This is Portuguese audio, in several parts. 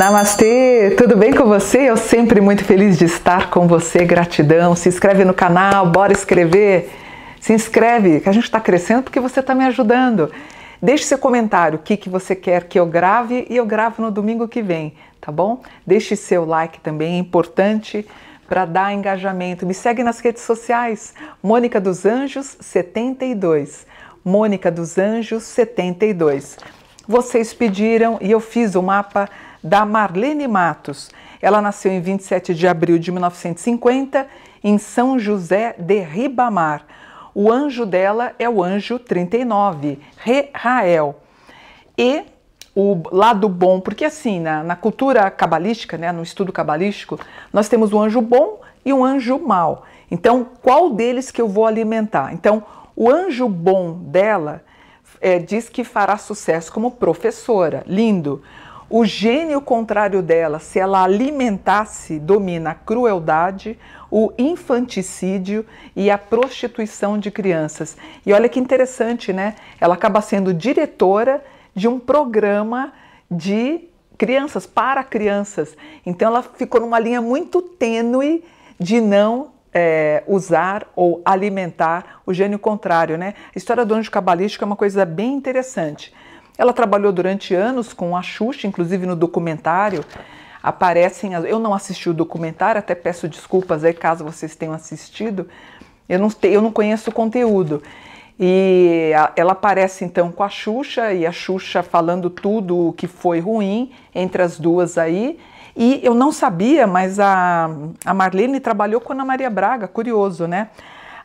Namastê, tudo bem com você? Eu sempre muito feliz de estar com você, gratidão. Se inscreve no canal, bora escrever. Se inscreve, que a gente está crescendo porque você está me ajudando. Deixe seu comentário, o que, que você quer que eu grave e eu gravo no domingo que vem, tá bom? Deixe seu like também, é importante para dar engajamento. Me segue nas redes sociais, Mônica dos Anjos 72. Mônica dos Anjos 72. Vocês pediram e eu fiz o mapa da Marlene Matos. Ela nasceu em 27 de abril de 1950 em São José de Ribamar. O anjo dela é o anjo 39, Re Rael. E o lado bom, porque assim, na, na cultura cabalística, né, no estudo cabalístico, nós temos um anjo bom e um anjo mau. Então, qual deles que eu vou alimentar? Então, o anjo bom dela é, diz que fará sucesso como professora. Lindo. O gênio contrário dela, se ela alimentasse, domina a crueldade, o infanticídio e a prostituição de crianças. E olha que interessante, né? Ela acaba sendo diretora de um programa de crianças, para crianças. Então ela ficou numa linha muito tênue de não é, usar ou alimentar o gênio contrário, né? A história do anjo cabalístico é uma coisa bem interessante. Ela trabalhou durante anos com a Xuxa, inclusive no documentário aparecem. Eu não assisti o documentário, até peço desculpas aí caso vocês tenham assistido. Eu não, te, eu não conheço o conteúdo. E a, ela aparece então com a Xuxa e a Xuxa falando tudo o que foi ruim entre as duas aí. E eu não sabia, mas a, a Marlene trabalhou com a Ana Maria Braga, curioso, né?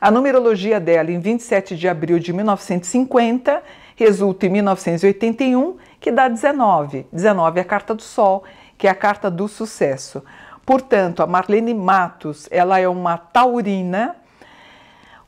A numerologia dela, em 27 de abril de 1950, resulta em 1981, que dá 19. 19 é a carta do Sol, que é a carta do sucesso. Portanto, a Marlene Matos, ela é uma taurina.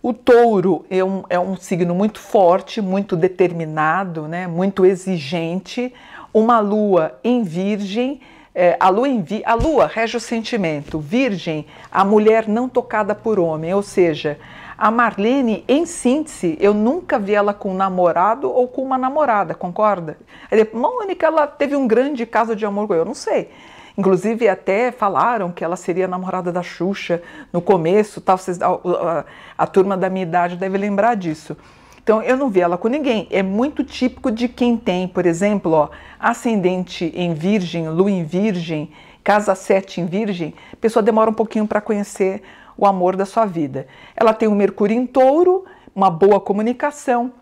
O touro é um, é um signo muito forte, muito determinado, né? muito exigente. Uma lua em virgem, é, a, lua em vi, a lua rege o sentimento. Virgem, a mulher não tocada por homem, ou seja, a Marlene, em síntese, eu nunca vi ela com um namorado ou com uma namorada, concorda? Ele, Mônica, ela teve um grande caso de amor com eu, não sei. Inclusive, até falaram que ela seria namorada da Xuxa no começo, tal. Vocês, a, a, a turma da minha idade deve lembrar disso. Então, eu não vi ela com ninguém. É muito típico de quem tem, por exemplo, ó, ascendente em virgem, lua em virgem, casa 7 em virgem. A pessoa demora um pouquinho para conhecer o amor da sua vida. Ela tem um Mercúrio em touro, uma boa comunicação,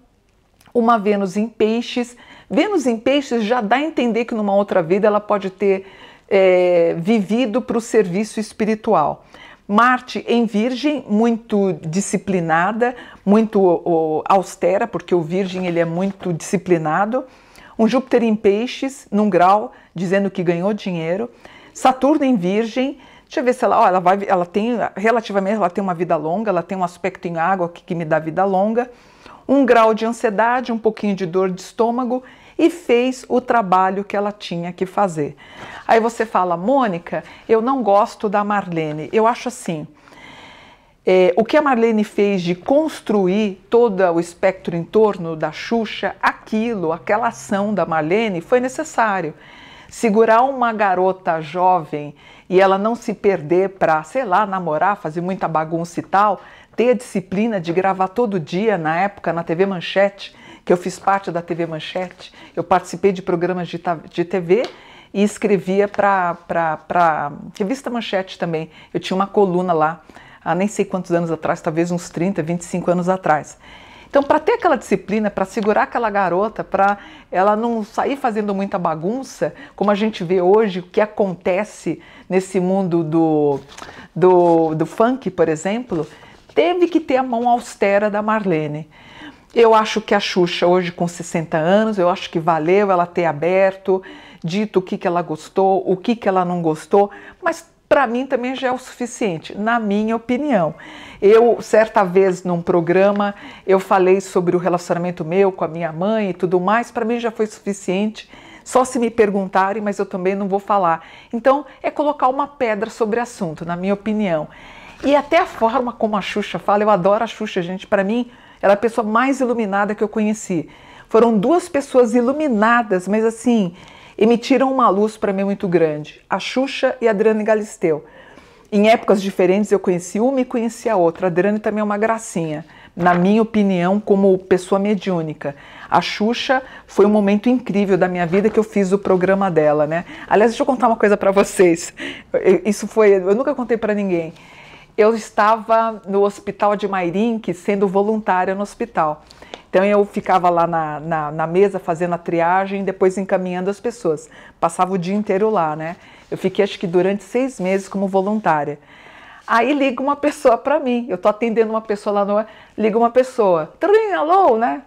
uma Vênus em peixes. Vênus em peixes já dá a entender que numa outra vida ela pode ter é, vivido para o serviço espiritual. Marte em Virgem, muito disciplinada, muito o, austera, porque o Virgem ele é muito disciplinado. Um Júpiter em Peixes, num grau, dizendo que ganhou dinheiro. Saturno em Virgem, Deixa eu ver se ela, ó, ela vai, ela tem relativamente, ela tem uma vida longa, ela tem um aspecto em água que, que me dá vida longa, um grau de ansiedade, um pouquinho de dor de estômago e fez o trabalho que ela tinha que fazer. Aí você fala, Mônica, eu não gosto da Marlene. Eu acho assim. É, o que a Marlene fez de construir todo o espectro em torno da Xuxa, aquilo, aquela ação da Marlene foi necessário. Segurar uma garota jovem e ela não se perder para, sei lá, namorar, fazer muita bagunça e tal, ter a disciplina de gravar todo dia, na época, na TV Manchete, que eu fiz parte da TV Manchete, eu participei de programas de, de TV e escrevia para revista Manchete também. Eu tinha uma coluna lá, há nem sei quantos anos atrás, talvez uns 30, 25 anos atrás. Então, para ter aquela disciplina, para segurar aquela garota, para ela não sair fazendo muita bagunça, como a gente vê hoje, o que acontece nesse mundo do, do, do funk, por exemplo, teve que ter a mão austera da Marlene. Eu acho que a Xuxa, hoje com 60 anos, eu acho que valeu ela ter aberto, dito o que, que ela gostou, o que, que ela não gostou, mas para mim também já é o suficiente, na minha opinião. Eu, certa vez num programa, eu falei sobre o relacionamento meu com a minha mãe e tudo mais, para mim já foi suficiente. Só se me perguntarem, mas eu também não vou falar. Então, é colocar uma pedra sobre o assunto, na minha opinião. E até a forma como a Xuxa fala, eu adoro a Xuxa, gente. Para mim, ela é a pessoa mais iluminada que eu conheci. Foram duas pessoas iluminadas, mas assim, emitiram uma luz para mim muito grande, a Xuxa e a Adriane Galisteu. Em épocas diferentes eu conheci uma e conheci a outra. A Adriane também é uma gracinha, na minha opinião, como pessoa mediúnica. A Xuxa foi um momento incrível da minha vida que eu fiz o programa dela, né? Aliás, deixa eu contar uma coisa para vocês. Isso foi, eu nunca contei para ninguém. Eu estava no hospital de Mairinque sendo voluntária no hospital. Então eu ficava lá na, na, na, mesa fazendo a triagem, depois encaminhando as pessoas. Passava o dia inteiro lá, né? Eu fiquei acho que durante seis meses como voluntária. Aí liga uma pessoa para mim. Eu tô atendendo uma pessoa lá no. Liga uma pessoa. Trim, alô, né?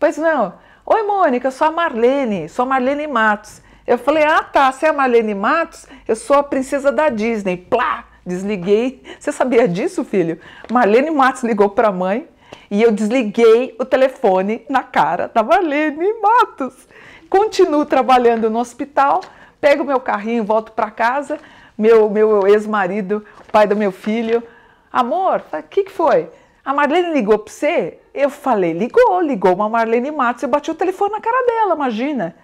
Pois não. Oi, Mônica, eu sou a Marlene, sou a Marlene Matos. Eu falei, ah tá, você é a Marlene Matos? Eu sou a princesa da Disney. Plá! Desliguei. Você sabia disso, filho? Marlene Matos ligou para a mãe. E eu desliguei o telefone na cara da Marlene Matos. Continuo trabalhando no hospital, pego meu carrinho, volto para casa. Meu, meu ex-marido, pai do meu filho, amor, o que, que foi? A Marlene ligou para você? Eu falei, ligou, ligou uma Marlene Matos. Eu bati o telefone na cara dela, imagina.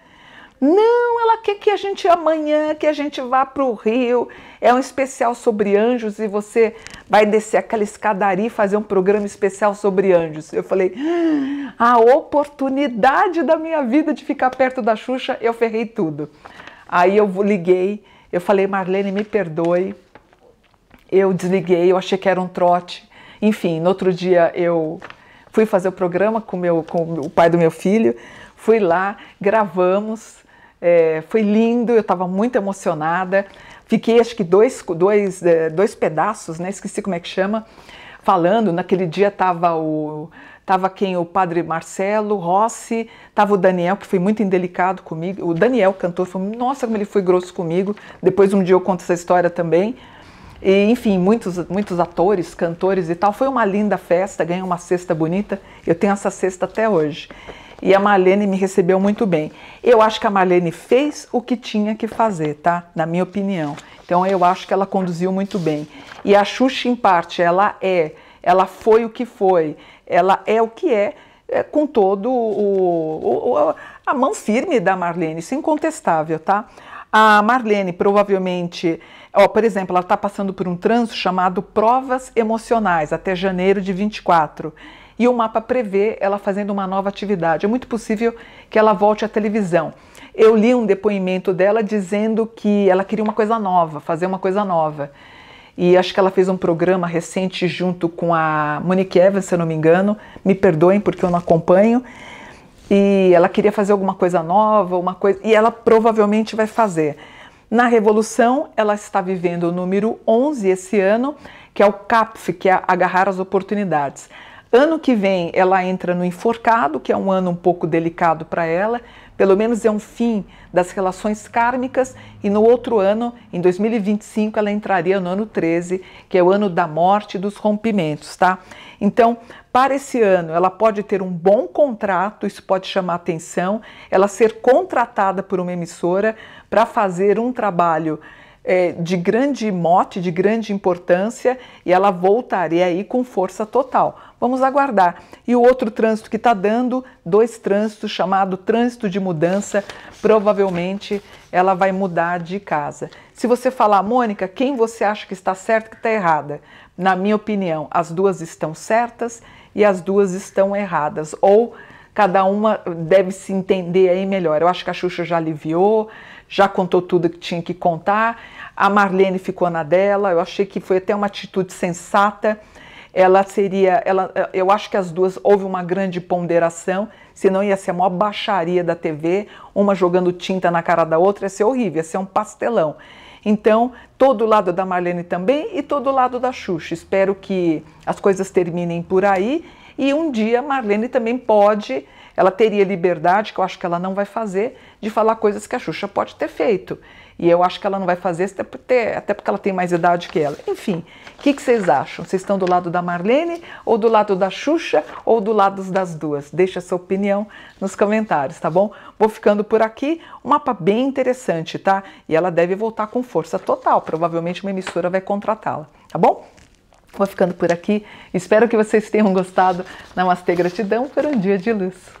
Não, ela quer que a gente amanhã, que a gente vá para o Rio, é um especial sobre anjos e você vai descer aquela escadaria e fazer um programa especial sobre anjos. Eu falei, ah, a oportunidade da minha vida de ficar perto da Xuxa, eu ferrei tudo. Aí eu liguei, eu falei, Marlene, me perdoe. Eu desliguei, eu achei que era um trote. Enfim, no outro dia eu fui fazer o programa com, meu, com o pai do meu filho, fui lá, gravamos. É, foi lindo, eu estava muito emocionada. Fiquei, acho que, dois, dois, é, dois pedaços, né? Esqueci como é que chama, falando. Naquele dia estava o. Tava quem? O padre Marcelo Rossi, tava o Daniel, que foi muito indelicado comigo. O Daniel, cantor, falou nossa, como ele foi grosso comigo. Depois um dia eu conto essa história também. E, enfim, muitos, muitos atores, cantores e tal. Foi uma linda festa, ganhei uma cesta bonita. Eu tenho essa cesta até hoje. E a Marlene me recebeu muito bem. Eu acho que a Marlene fez o que tinha que fazer, tá? Na minha opinião. Então eu acho que ela conduziu muito bem. E a Xuxa, em parte, ela é, ela foi o que foi, ela é o que é, é com todo o, o, a mão firme da Marlene, isso é incontestável, tá? A Marlene provavelmente, ó, por exemplo, ela está passando por um trânsito chamado provas emocionais até janeiro de 24 e o mapa prevê ela fazendo uma nova atividade. É muito possível que ela volte à televisão. Eu li um depoimento dela dizendo que ela queria uma coisa nova, fazer uma coisa nova. E acho que ela fez um programa recente junto com a Monique Evans, se eu não me engano. Me perdoem porque eu não acompanho. E ela queria fazer alguma coisa nova, uma coisa, e ela provavelmente vai fazer. Na Revolução, ela está vivendo o número 11 esse ano, que é o CAPF, que é agarrar as oportunidades. Ano que vem ela entra no enforcado, que é um ano um pouco delicado para ela, pelo menos é um fim das relações kármicas, e no outro ano, em 2025, ela entraria no ano 13, que é o ano da morte e dos rompimentos, tá? Então, para esse ano, ela pode ter um bom contrato, isso pode chamar atenção, ela ser contratada por uma emissora para fazer um trabalho é, de grande mote, de grande importância, e ela voltaria aí com força total. Vamos aguardar. E o outro trânsito que está dando, dois trânsitos, chamado trânsito de mudança, provavelmente ela vai mudar de casa. Se você falar, Mônica, quem você acha que está certo que está errada? Na minha opinião, as duas estão certas e as duas estão erradas. Ou cada uma deve se entender aí melhor. Eu acho que a Xuxa já aliviou, já contou tudo que tinha que contar. A Marlene ficou na dela. Eu achei que foi até uma atitude sensata. Ela seria, ela, eu acho que as duas houve uma grande ponderação, senão ia ser a maior baixaria da TV, uma jogando tinta na cara da outra, ia ser horrível, ia ser um pastelão. Então, todo lado da Marlene também e todo lado da Xuxa. Espero que as coisas terminem por aí e um dia Marlene também pode ela teria liberdade, que eu acho que ela não vai fazer, de falar coisas que a Xuxa pode ter feito. E eu acho que ela não vai fazer até porque, até porque ela tem mais idade que ela. Enfim, o que, que, vocês acham? Vocês estão do lado da Marlene, ou do lado da Xuxa, ou do lado das duas? Deixa a sua opinião nos comentários, tá bom? Vou ficando por aqui. Um mapa bem interessante, tá? E ela deve voltar com força total. Provavelmente uma emissora vai contratá-la, tá bom? Vou ficando por aqui. Espero que vocês tenham gostado. Namastê, gratidão por um dia de luz.